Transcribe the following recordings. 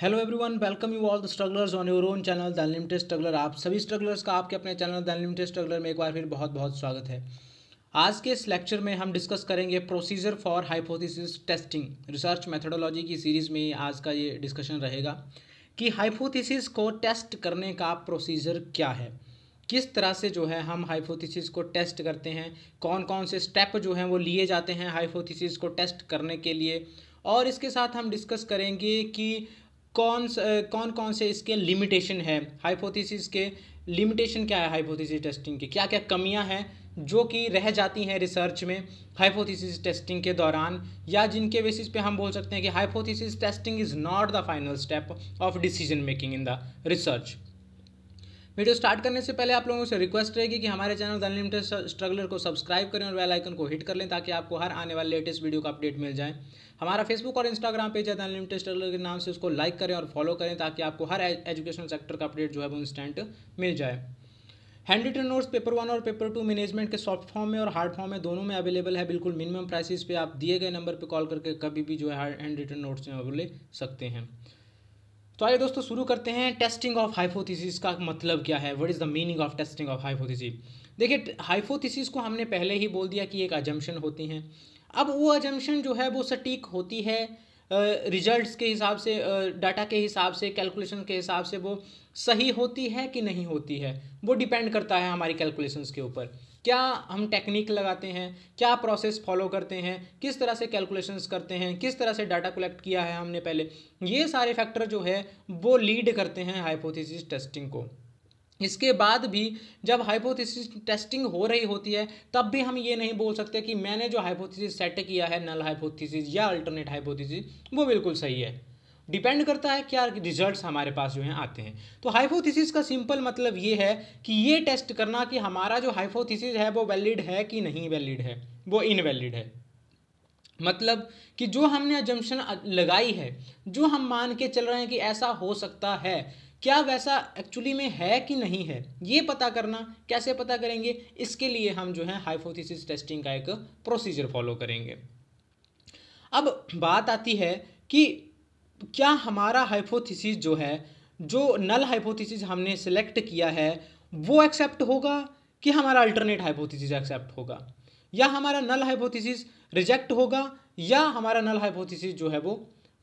hello everyone welcome you all the strugglers on your own channel the unlimited struggler आप सभी strugglers का आपके अपने चैनल द अनलिमिटेड स्ट्रगलर में एक बार फिर बहुत बहुत स्वागत है आज के इस लेक्चर में हम डिस्कस करेंगे procedure for hypothesis testing research methodology की सीरीज़ में आज का ये डिस्कशन रहेगा कि हाइपोथेसिस को टेस्ट करने का प्रोसीजर क्या है किस तरह से जो है हम हाइपोथेसिस को टेस्ट करते हैं कौन कौन से स्टेप जो हैं वो लिए जाते हैं हाइपोथेसिस को टेस्ट करने के लिए और इसके साथ हम डिस्कस करेंगे कि कौन कौन कौन से इसके लिमिटेशन है हाइपोथेसिस के लिमिटेशन क्या है हाइपोथेसिस टेस्टिंग की क्या क्या कमियां हैं जो कि रह जाती हैं रिसर्च में हाइपोथेसिस टेस्टिंग के दौरान या जिनके बेसिस पे हम बोल सकते हैं कि hypothesis testing is not the final step of decision making in the research video start करने से पहले आप लोगों से रिक्वेस्ट रहेगी कि हमारे चैनल द अनलिमिटेड स्ट्रगलर को सब्सक्राइब करें और बेल आइकन को हिट कर लें ताकि आपको हर आने वाले लेटेस्ट वीडियो का अपडेट मिल जाए हमारा फेसबुक और इंस्टाग्राम पेज है द अनलिमिटेड स्ट्रगलर के नाम से उसको लाइक करें और फॉलो करें ताकि आपको हर एजुकेशन सेक्टर का अपडेट जो है वो इंस्टेंट मिल जाए handwritten notes paper one और पेपर टू मैनेजमेंट के सॉफ्ट फॉर्म में और हार्ड फॉर्म में दोनों में अवेलेबल है बिल्कुल मिनिमम प्राइसिस पे आप दिए गए नंबर पे कॉल करके कभी भी जो है हैंड रिटन नोट्स में वो ले सकते हैं तो आइए दोस्तों शुरू करते हैं टेस्टिंग ऑफ हाइपोथेसिस का मतलब क्या है what is the meaning of testing of hypothesis देखिए हाइपोथेसिस को हमने पहले ही बोल दिया कि एक अजम्पन होती हैं अब वो अजम्पन जो है वो सटीक होती है रिजल्ट्स के हिसाब से डाटा के हिसाब से कैलकुलेशन के हिसाब से वो सही होती है कि नहीं होती है वो डिपेंड करता है हमारी कैलकुलेशंस के ऊपर क्या हम टेक्निक लगाते हैं क्या प्रोसेस फॉलो करते हैं किस तरह से कैलकुलेशंस करते हैं किस तरह से डाटा कलेक्ट किया है हमने पहले ये सारे फैक्टर जो है वो लीड करते हैं हाइपोथेसिस टेस्टिंग को इसके बाद भी जब हाइपोथेसिस टेस्टिंग हो रही होती है तब भी हम ये नहीं बोल सकते कि मैंने जो हाइपोथेसिस सेट किया है नल हाइपोथेसिस या अल्टरनेट हाइपोथेसिस वो बिल्कुल सही है डिपेंड करता है क्या रिजल्ट्स हमारे पास जो है आते हैं तो हाइपोथेसिस का सिंपल मतलब ये है कि ये टेस्ट करना कि हमारा जो हाइपोथेसिस है वो वैलिड है कि नहीं वैलिड है वो इनवैलिड है मतलब कि जो हमने अजम्पन लगाई है जो हम मान के चल रहे हैं कि ऐसा हो सकता है क्या वैसा एक्चुअली में है कि नहीं है ये पता करना कैसे पता करेंगे इसके लिए हम जो है हाइपोथेसिस टेस्टिंग का एक प्रोसीजर फॉलो करेंगे अब बात आती है कि क्या हमारा हाइपोथेसिस जो है जो नल हाइपोथेसिस हमने सेलेक्ट किया है वो एक्सेप्ट होगा कि हमारा अल्टरनेट हाइपोथेसिस एक्सेप्ट होगा या हमारा नल हाइपोथेसिस रिजेक्ट होगा या हमारा नल हाइपोथेसिस जो है वो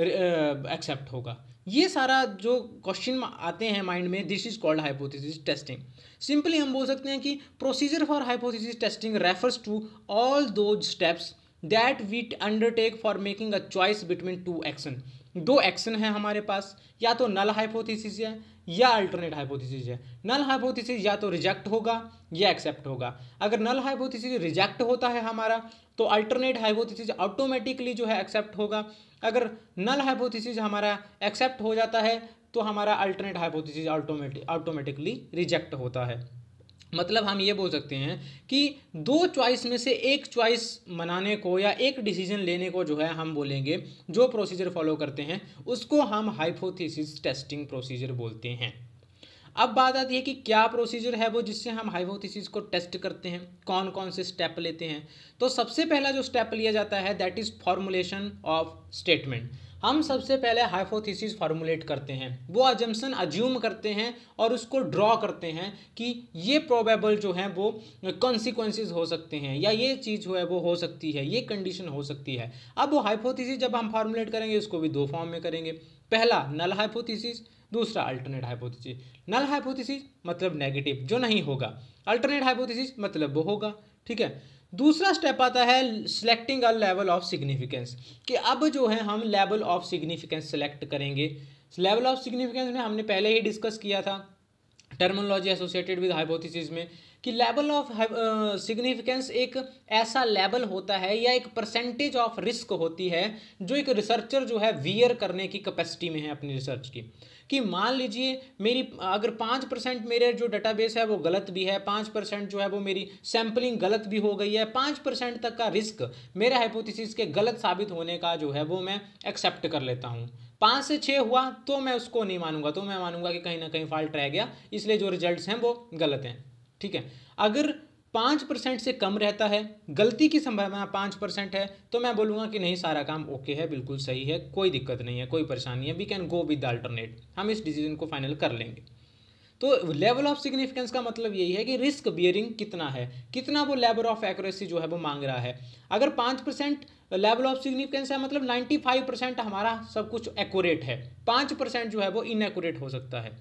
एक्सेप्ट होगा ये सारा जो क्वेश्चन आते हैं माइंड में this is called hypothesis testing simply हम बोल सकते हैं कि procedure for hypothesis testing refers to all दो steps that we undertake for making a choice between two action दो एक्शन है हमारे पास या तो नल हाइपोथेसिस है या अल्टरनेट हाइपोथेसिस है नल हाइपोथेसिस या तो रिजेक्ट होगा या एक्सेप्ट होगा अगर नल हाइपोथेसिस रिजेक्ट होता है हमारा तो अल्टरनेट हाइपोथेसिस ऑटोमेटिकली जो है एक्सेप्ट होगा अगर नल हाइपोथेसिस हमारा एक्सेप्ट हो जाता है तो हमारा अल्टरनेट हाइपोथेसिस ऑटोमेटिकली रिजेक्ट होता है मतलब हम ये बोल सकते हैं कि दो चॉइस में से एक चॉइस मनाने को या एक डिसीजन लेने को जो है हम बोलेंगे जो प्रोसीजर फॉलो करते हैं उसको हम हाइपोथेसिस टेस्टिंग प्रोसीजर बोलते हैं अब बात आती है कि क्या प्रोसीजर है वो जिससे हम हाइपोथेसिस को टेस्ट करते हैं कौन कौन से स्टेप लेते हैं तो सबसे पहला जो स्टेप लिया जाता है that is formulation of statement हम सबसे पहले हाइपोथेसिस फार्मूलेट करते हैं वो अजम्पन अज्यूम करते हैं और उसको ड्रॉ करते हैं कि ये प्रोबेबल जो है वो कॉन्सिक्वेंसिस हो सकते हैं या ये चीज़ जो है वो हो सकती है ये कंडीशन हो सकती है अब वो हाइपोथीसिस जब हम फार्मूलेट करेंगे उसको भी दो फॉर्म में करेंगे पहला नल हाइपोथीसिस दूसरा अल्टरनेट हाइपोथीसिस नल हाइपोथीसिस मतलब नेगेटिव जो नहीं होगा अल्टरनेट हाइपोथीसिस मतलब वो होगा ठीक है दूसरा स्टेप आता है selecting a level of significance कि अब जो है हम लेवल ऑफ सिग्निफिकेंस सेलेक्ट करेंगे लेवल ऑफ सिग्निफिकेंस में हमने पहले ही डिस्कस किया था टर्मोलॉजी एसोसिएटेड विद हाइपोथेसिस में कि लेवल ऑफ सिग्निफिकेंस एक ऐसा लेवल होता है या एक परसेंटेज ऑफ रिस्क होती है जो एक रिसर्चर जो है वियर करने की कैपेसिटी में है अपनी रिसर्च की कि मान लीजिए मेरी अगर पाँच परसेंट मेरे जो डाटाबेस है वो गलत भी है पाँच परसेंट जो है वो मेरी सैम्पलिंग गलत भी हो गई है पाँच परसेंट तक का रिस्क मेरे हाइपोथेसिस के गलत साबित होने का जो है वो मैं एक्सेप्ट कर लेता हूँ पाँच से छः हुआ तो मैं उसको नहीं मानूंगा तो मैं मानूंगा कि कहीं ना कहीं फॉल्ट रह गया इसलिए जो रिजल्ट हैं वो गलत हैं ठीक है अगर पाँच परसेंट से कम रहता है गलती की संभावना पाँच परसेंट है तो मैं बोलूँगा कि नहीं सारा काम ओके है बिल्कुल सही है कोई दिक्कत नहीं है कोई परेशानी है we can go with alternate हम इस डिसीजन को फाइनल कर लेंगे तो लेवल ऑफ सिग्निफिकेंस का मतलब यही है कि रिस्क बियरिंग कितना है कितना वो लेवल ऑफ एक्यूरेसी जो है वो मांग रहा है अगर पाँच परसेंट लेवल ऑफ सिग्निफिकेंस है मतलब नाइन्टी फाइव परसेंट हमारा सब कुछ एक्यूरेट है पाँच परसेंट जो है वो इनएक्यूरेट हो सकता है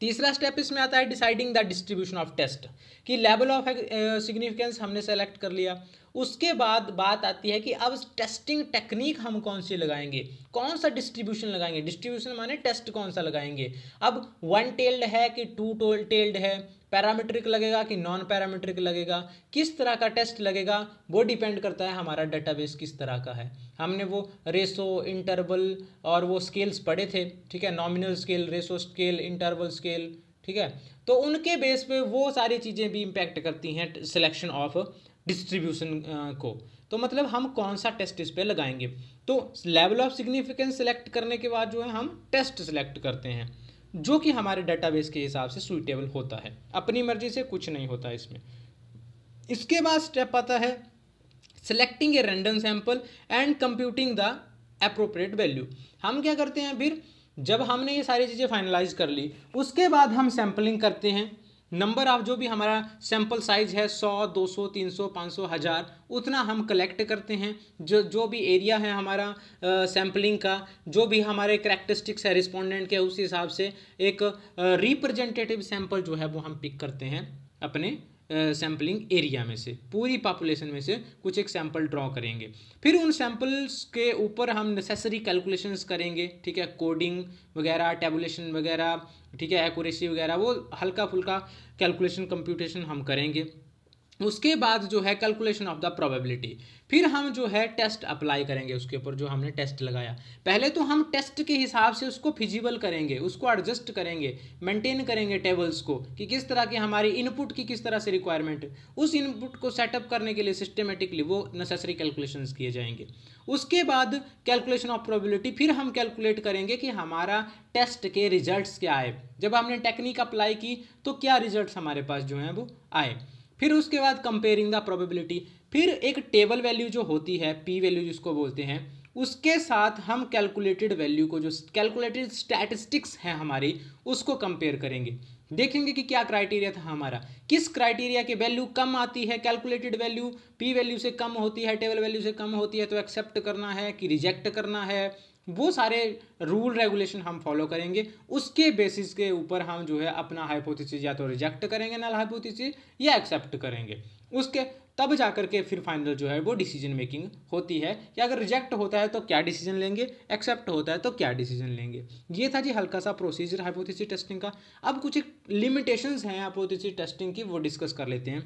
तीसरा स्टेप इसमें आता है deciding the distribution of test कि लेवल ऑफ सिग्निफिकेंस हमने सेलेक्ट कर लिया उसके बाद बात आती है कि अब टेस्टिंग टेक्निक हम कौन सी लगाएंगे कौन सा डिस्ट्रीब्यूशन लगाएंगे डिस्ट्रीब्यूशन माने टेस्ट कौन सा लगाएंगे अब वन टेल्ड है कि टू टोल टेल्ड है पैरामीट्रिक लगेगा कि नॉन पैरामीट्रिक लगेगा किस तरह का टेस्ट लगेगा वो डिपेंड करता है हमारा डेटाबेस किस तरह का है हमने वो रेसो इंटरवल और वो स्केल्स पढ़े थे ठीक है nominal scale ratio scale interval scale ठीक है तो उनके बेस पे वो सारी चीज़ें भी इम्पैक्ट करती हैं सिलेक्शन ऑफ डिस्ट्रीब्यूशन को तो मतलब हम कौन सा टेस्ट इस पर लगाएंगे तो लेवल ऑफ सिग्निफिकेंस सेलेक्ट करने के बाद जो है हम टेस्ट सेलेक्ट करते हैं जो कि हमारे डेटाबेस के हिसाब से सुइटेबल होता है अपनी मर्जी से कुछ नहीं होता इसमें इसके बाद स्टेप आता है selecting a random sample and computing the appropriate value हम क्या करते हैं फिर जब हमने ये सारी चीज़ें फाइनलाइज कर ली उसके बाद हम सैम्पलिंग करते हैं नंबर ऑफ जो भी हमारा सैंपल साइज है सौ दो सौ तीन सौ पाँच सौ हज़ार उतना हम कलेक्ट करते हैं जो जो भी एरिया है हमारा सैम्पलिंग का जो भी हमारे करेक्टरिस्टिक्स है रिस्पोंडेंट के उस हिसाब से एक रिप्रेजेंटेटिव सैंपल जो है वो हम पिक करते हैं अपने सैम्पलिंग एरिया में से पूरी पॉपुलेशन में से कुछ एक सैंपल ड्रॉ करेंगे फिर उन सैंपल्स के ऊपर हम नेसेसरी कैलकुलेशंस करेंगे ठीक है कोडिंग वगैरह टेबुलेशन वगैरह ठीक है एक्यूरेसी वगैरह वो हल्का फुल्का कैलकुलेशन कंप्यूटेशन हम करेंगे उसके बाद जो है कैलकुलेशन ऑफ द प्रोबेबिलिटी फिर हम जो है टेस्ट अप्लाई करेंगे उसके ऊपर जो हमने टेस्ट लगाया पहले तो हम टेस्ट के हिसाब से उसको फिजिबल करेंगे उसको एडजस्ट करेंगे मेंटेन करेंगे टेबल्स को कि किस तरह की हमारी इनपुट की किस तरह से रिक्वायरमेंट उस इनपुट को सेटअप करने के लिए सिस्टमेटिकली वो नेसेसरी कैलकुलेशन किए जाएंगे उसके बाद कैलकुलेशन ऑफ प्रोबेबिलिटी फिर हम कैलकुलेट करेंगे कि हमारा टेस्ट के रिजल्ट्स क्या आए जब हमने टेक्निक अप्लाई की तो क्या रिजल्ट्स हमारे पास जो हैं वो आए फिर उसके बाद कंपेयरिंग द प्रोबेबिलिटी फिर एक टेबल वैल्यू जो होती है पी वैल्यू जिसको बोलते हैं उसके साथ हम कैलकुलेटेड वैल्यू को जो कैलकुलेटेड स्टैटिस्टिक्स हैं हमारी उसको कंपेयर करेंगे देखेंगे कि क्या क्राइटेरिया था हमारा किस क्राइटेरिया की वैल्यू कम आती है कैलकुलेटेड वैल्यू पी वैल्यू से कम होती है टेबल वैल्यू से कम होती है तो एक्सेप्ट करना है कि रिजेक्ट करना है वो सारे रूल रेगुलेशन हम फॉलो करेंगे उसके बेसिस के ऊपर हम जो है अपना हाइपोथेसिस या तो रिजेक्ट करेंगे नल हाइपोथेसिस या एक्सेप्ट करेंगे उसके तब जा कर के फिर फाइनल जो है वो डिसीजन मेकिंग होती है कि अगर रिजेक्ट होता है तो क्या डिसीजन लेंगे एक्सेप्ट होता है तो क्या डिसीजन लेंगे ये था जी हल्का सा प्रोसीजर हाइपोथेसिस टेस्टिंग का अब कुछ लिमिटेशंस हैं हाइपोथेसिस टेस्टिंग की वो डिस्कस कर लेते हैं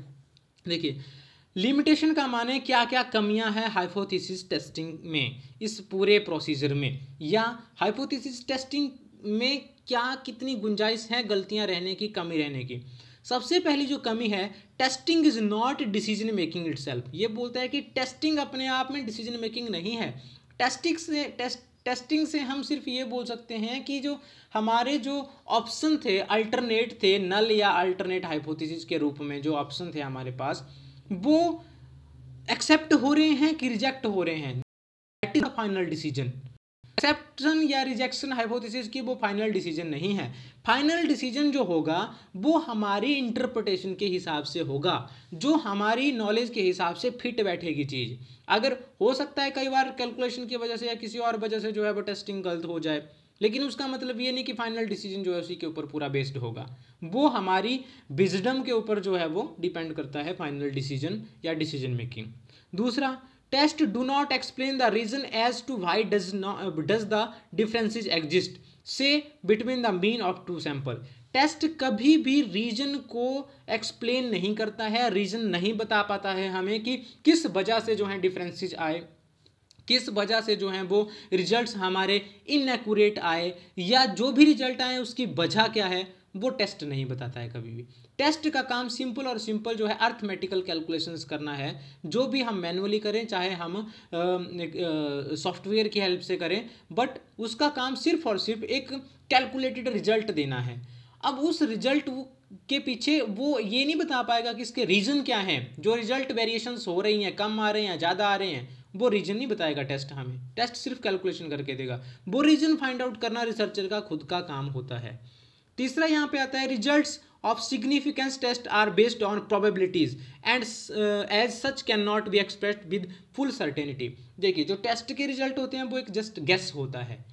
देखिए लिमिटेशन का माने क्या क्या कमियां हैं हाइपोथेसिस टेस्टिंग में इस पूरे प्रोसीजर में या हाइपोथेसिस टेस्टिंग में क्या कितनी गुंजाइश है गलतियां रहने की कमी रहने की सबसे पहली जो कमी है testing is not decision making it ये बोलता है कि टेस्टिंग अपने आप में डिसीजन मेकिंग नहीं है टेस्टिंग से टेस्ट टेस्टिंग से हम सिर्फ ये बोल सकते हैं कि जो हमारे जो ऑप्शन थे अल्टरनेट थे नल या अल्टरनेट हाइपोथेसिस के रूप में जो ऑप्शन थे हमारे पास वो एक्सेप्ट हो रहे हैं कि रिजेक्ट हो रहे हैं that is the final decision acceptance या रिजेक्शन हाइपोथेसिस की वो फाइनल डिसीजन नहीं है फाइनल डिसीजन जो होगा वो हमारी इंटरप्रटेशन के हिसाब से होगा जो हमारी नॉलेज के हिसाब से फिट बैठेगी चीज़ अगर हो सकता है कई बार कैलकुलेशन की वजह से या किसी और वजह से जो है वो टेस्टिंग गलत हो जाए लेकिन उसका मतलब ये नहीं कि फाइनल डिसीजन जो है उसी के ऊपर पूरा बेस्ड होगा वो हमारी विजडम के ऊपर जो है वो डिपेंड करता है फाइनल डिसीजन या डिसीजन मेकिंग दूसरा test do not explain the reason as to why does does the the differences exist से between the mean of two sample test कभी भी रीजन को एक्सप्लेन नहीं करता है रीजन नहीं बता पाता है हमें कि किस वजह से जो है डिफरेंसेस आए किस वजह से जो है वो रिजल्ट्स हमारे इनएक्यूरेट आए या जो भी रिजल्ट आए उसकी वजह क्या है वो टेस्ट नहीं बताता है कभी भी टेस्ट का काम सिंपल और सिंपल जो है अर्थमेटिकल कैलकुलेशंस करना है जो भी हम मैनुअली करें चाहे हम सॉफ्टवेयर की हेल्प से करें बट उसका काम सिर्फ और सिर्फ एक कैलकुलेटेड रिजल्ट देना है अब उस रिजल्ट के पीछे वो ये नहीं बता पाएगा कि इसके रीज़न क्या हैं जो रिजल्ट वेरिएशंस हो रही हैं कम आ रहे हैं ज़्यादा आ रहे हैं वो रीजन नहीं बताएगा टेस्ट हमें टेस्ट सिर्फ कैलकुलेशन करके देगा वो रीजन फाइंड आउट करना रिसर्चर का खुद का काम होता है तीसरा यहाँ पे आता है results of significance test are based on probabilities and uh, as such cannot be expressed with full certainty देखिए जो टेस्ट के रिजल्ट होते हैं वो एक जस्ट गैस होता है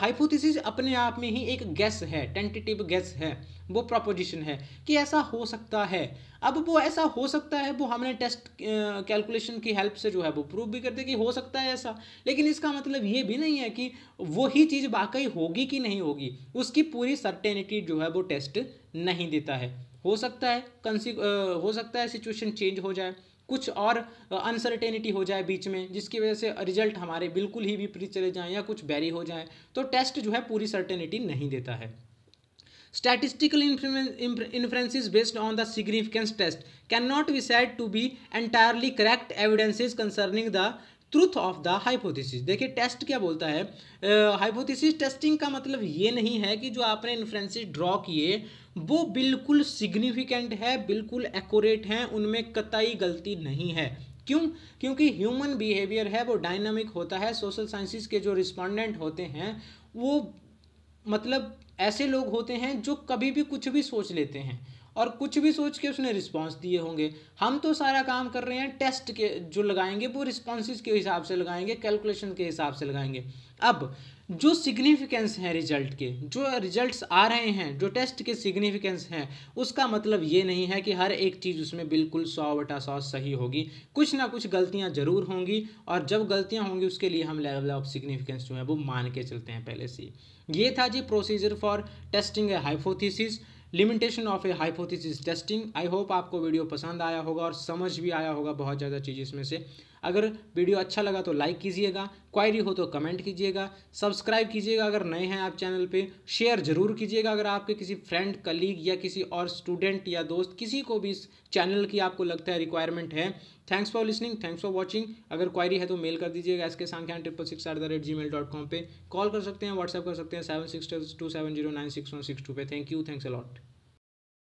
हाइपोथेसिस अपने आप में ही एक गैस है टेंटेटिव गैस है वो प्रपोजिशन है कि ऐसा हो सकता है अब वो ऐसा हो सकता है वो हमने टेस्ट कैलकुलेशन uh, की हेल्प से जो है वो प्रूव भी करते कि हो सकता है ऐसा लेकिन इसका मतलब ये भी नहीं है कि वही चीज़ वाकई होगी कि नहीं होगी उसकी पूरी सर्टेनिटी जो है वो टेस्ट नहीं देता है हो सकता है कंसी हो सकता है सिचुएशन चेंज हो जाए कुछ और अनसर्टेनिटी हो जाए बीच में जिसकी वजह से रिजल्ट हमारे बिल्कुल ही भी प्री चले जाएँ या कुछ बैरी हो जाए तो टेस्ट जो है पूरी सर्टेनिटी नहीं देता है statistical inferences based on the significance test can not be said to be entirely correct evidences concerning the truth of the hypothesis देखिए टेस्ट क्या बोलता है हाइपोथेसिस uh, टेस्टिंग का मतलब ये नहीं है कि जो आपने इन्फ्रेंसिस ड्रॉ किए वो बिल्कुल सिग्निफिकेंट है बिल्कुल एक्यूरेट हैं उनमें कतई गलती नहीं है क्यों क्योंकि ह्यूमन बिहेवियर है वो डायनामिक होता है सोशल साइंसिस के जो रिस्पॉन्डेंट होते हैं वो मतलब ऐसे लोग होते हैं जो कभी भी कुछ भी सोच लेते हैं और कुछ भी सोच के उसने रिस्पॉन्स दिए होंगे हम तो सारा काम कर रहे हैं टेस्ट के जो लगाएंगे वो रिस्पॉन्स के हिसाब से लगाएंगे कैलकुलेशन के हिसाब से लगाएंगे अब जो सिग्निफिकेंस है रिजल्ट के जो रिजल्ट्स आ रहे हैं जो टेस्ट के सिग्निफिकेंस हैं उसका मतलब ये नहीं है कि हर एक चीज़ उसमें बिल्कुल सौ वटा सौ सही होगी कुछ ना कुछ गलतियां ज़रूर होंगी और जब गलतियां होंगी उसके लिए हम लेवल ऑफ सिग्निफिकेंस जो है वो मान के चलते हैं पहले से ये था जी procedure for testing a hypothesis limitation of a hypothesis testing I hope आपको वीडियो पसंद आया होगा और समझ भी आया होगा बहुत ज़्यादा चीज़ इसमें से अगर वीडियो अच्छा लगा तो लाइक कीजिएगा क्वायरी हो तो कमेंट कीजिएगा सब्सक्राइब कीजिएगा अगर नए हैं आप चैनल पे शेयर जरूर कीजिएगा अगर आपके किसी फ्रेंड कलीग या किसी और स्टूडेंट या दोस्त किसी को भी इस चैनल की आपको लगता है रिक्वायरमेंट है thanks for listening thanks for watching अगर क्वायरी है तो मेल कर दीजिएगा S K Sankhyan triple six at the rate Gmail dot com पर कॉल कर सकते हैं व्हाट्सएप कर सकते हैं seven six two seven zero nine six one six two पे थैंक यू थैंक्स अलॉट